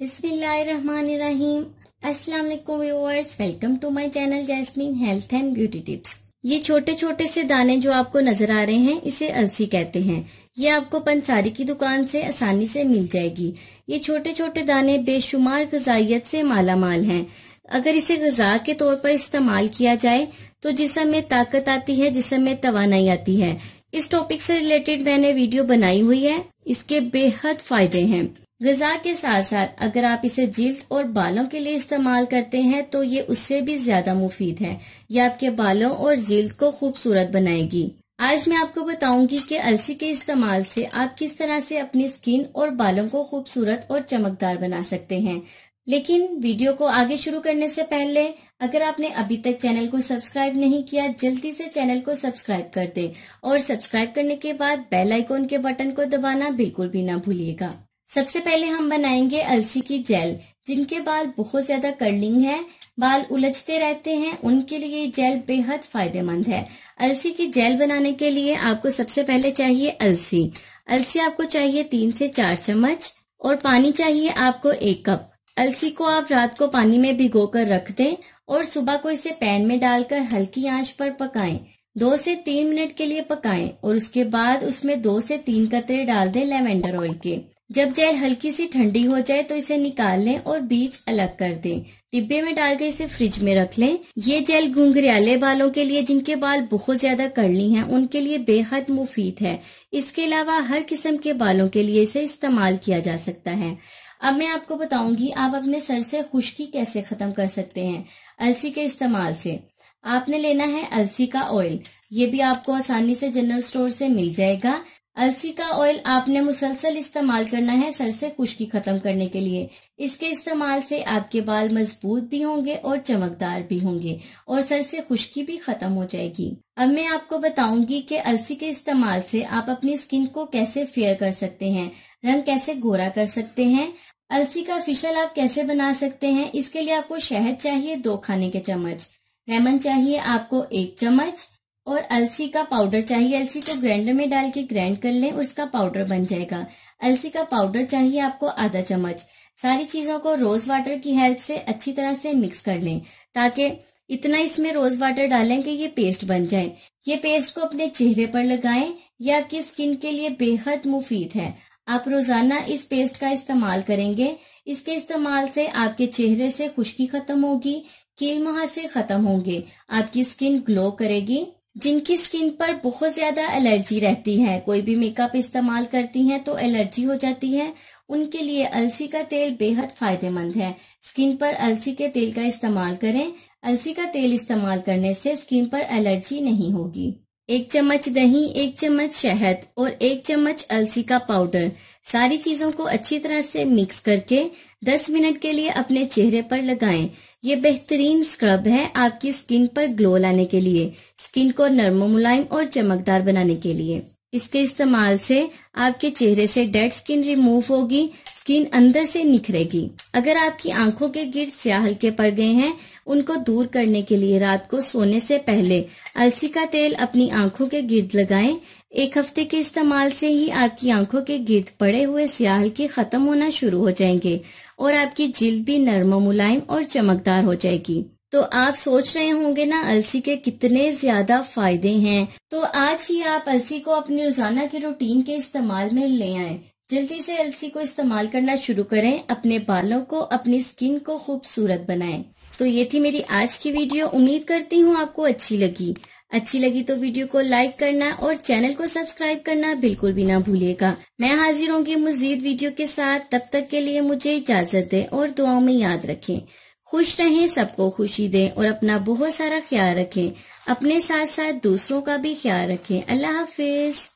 बिस्मिल्लाहिर्रहमानिर्रहीम अस्सलाम वालेकुम viewers welcome to my channel Jasmine health and beauty tips ये छोटे छोटे से दाने जो आपको नजर आ रहे हैं इसे अलसी कहते हैं ये आपको पंसारी की दुकान से आसानी से मिल जाएगी ये छोटे छोटे दाने बेशुमार गजाइत से माला माल हैं अगर इसे गजा के तौर पर इस्तेमाल किया जाए तो जिसम में ताकत आती है जिसम में तोानाई आती है इस टॉपिक से रिलेटेड मैंने वीडियो बनाई हुई है इसके बेहद फायदे हैं गजा के साथ साथ अगर आप इसे जिल्द और बालों के लिए इस्तेमाल करते हैं तो ये उससे भी ज्यादा मुफीद है ये आपके बालों और जिल्द को खूबसूरत बनाएगी आज मैं आपको बताऊंगी कि अलसी के इस्तेमाल से आप किस तरह से अपनी स्किन और बालों को खूबसूरत और चमकदार बना सकते हैं लेकिन वीडियो को आगे शुरू करने से पहले अगर आपने अभी तक चैनल को सब्सक्राइब नहीं किया जल्दी से चैनल को सब्सक्राइब कर दें और सब्सक्राइब करने के बाद बेल आइकॉन के बटन को दबाना बिल्कुल भी ना भूलिएगा सबसे पहले हम बनाएंगे अलसी की जेल जिनके बाल बहुत ज्यादा कर्लिंग है बाल उलझते रहते हैं उनके लिए जेल बेहद फायदेमंद है अलसी की जेल बनाने के लिए आपको सबसे पहले चाहिए अलसी अलसी आपको चाहिए तीन से चार चम्मच और पानी चाहिए आपको एक कप अलसी को आप रात को पानी में भिगो कर रख दें और सुबह को इसे पैन में डालकर हल्की आंच पर पकाएं। दो से तीन मिनट के लिए पकाएं और उसके बाद उसमें दो से तीन कतरे डाल दें लेवेंडर ऑयल के जब जेल हल्की सी ठंडी हो जाए तो इसे निकाल लें और बीज अलग कर दें डिब्बे में डालकर इसे फ्रिज में रख लें ये जेल घुंघरियाले बालों के लिए जिनके बाल बहुत ज्यादा करली हैं उनके लिए बेहद मुफीद है इसके अलावा हर किस्म के बालों के लिए इसे इस्तेमाल किया जा सकता है अब मैं आपको बताऊंगी आप अपने सर से खुश्की कैसे खत्म कर सकते हैं अलसी के इस्तेमाल से आपने लेना है अलसी का ऑयल ये भी आपको आसानी से जनरल स्टोर से मिल जाएगा अलसी का ऑयल आपने मुसलसल इस्तेमाल करना है सर से खुश्की खत्म करने के लिए इसके इस्तेमाल से आपके बाल मजबूत भी होंगे और चमकदार भी होंगे और सर से खुश्की भी खत्म हो जाएगी अब मैं आपको बताऊंगी कि अलसी के इस्तेमाल से आप अपनी स्किन को कैसे फेयर कर सकते हैं रंग कैसे गोरा कर सकते हैं अलसी का फिशल आप कैसे बना सकते हैं इसके लिए आपको शहद चाहिए दो खाने के चम्मच लेमन चाहिए आपको एक चम्मच और अलसी का पाउडर चाहिए अलसी को ग्राइंडर में डाल के ग्राइंड कर लें और इसका पाउडर बन जाएगा अलसी का पाउडर चाहिए आपको आधा चम्मच सारी चीज़ों को रोज़ वाटर की हेल्प से अच्छी तरह से मिक्स कर लें ताकि इतना इसमें रोज़ वाटर डालें कि ये पेस्ट बन जाए ये पेस्ट को अपने चेहरे पर लगाएं यह आपकी स्किन के लिए बेहद मुफीद है आप रोज़ाना इस पेस्ट का इस्तेमाल करेंगे इसके इस्तेमाल से आपके चेहरे से खुश्की खत्म होगी कील मुहासे खत्म होंगे आपकी स्किन ग्लो करेगी जिनकी स्किन पर बहुत ज्यादा एलर्जी रहती है कोई भी मेकअप इस्तेमाल करती हैं तो एलर्जी हो जाती है उनके लिए अलसी का तेल बेहद फायदेमंद है स्किन पर अलसी के तेल का इस्तेमाल करें अलसी का तेल इस्तेमाल करने से स्किन पर एलर्जी नहीं होगी एक चम्मच दही एक चम्मच शहद और एक चम्मच अलसी का पाउडर सारी चीजों को अच्छी तरह से मिक्स करके 10 मिनट के लिए अपने चेहरे पर लगाएं ये बेहतरीन स्क्रब है आपकी स्किन पर ग्लो लाने के लिए स्किन को नर्म मुलायम और चमकदार बनाने के लिए इसके इस्तेमाल से आपके चेहरे से डेड स्किन रिमूव होगी स्किन अंदर से निखरेगी अगर आपकी आंखों के गिर स्या हल्के पड़ गए हैं उनको दूर करने के लिए रात को सोने से पहले अलसी का तेल अपनी आंखों के गिर्द लगाएं। एक हफ्ते के इस्तेमाल से ही आपकी आंखों के गिर्द पड़े हुए सियाल के खत्म होना शुरू हो जाएंगे और आपकी जिल्द भी नरम मुलायम और चमकदार हो जाएगी तो आप सोच रहे होंगे ना अलसी के कितने ज्यादा फायदे हैं तो आज ही आप अलसी को अपनी रोजाना के रूटीन के इस्तेमाल में ले आए जल्दी से अलसी को इस्तेमाल करना शुरू करें अपने बालों को अपनी स्किन को खूबसूरत बनाएं तो ये थी मेरी आज की वीडियो उम्मीद करती हूँ आपको अच्छी लगी अच्छी लगी तो वीडियो को लाइक करना और चैनल को सब्सक्राइब करना बिल्कुल भी ना भूलिएगा मैं हाजिर होंगी मजीद वीडियो के साथ तब तक के लिए मुझे इजाजत दें और दुआओं में याद रखें खुश रहें सबको खुशी दें और अपना बहुत सारा ख्याल रखें अपने साथ साथ दूसरों का भी ख्याल रखें अल्लाह हाफिज़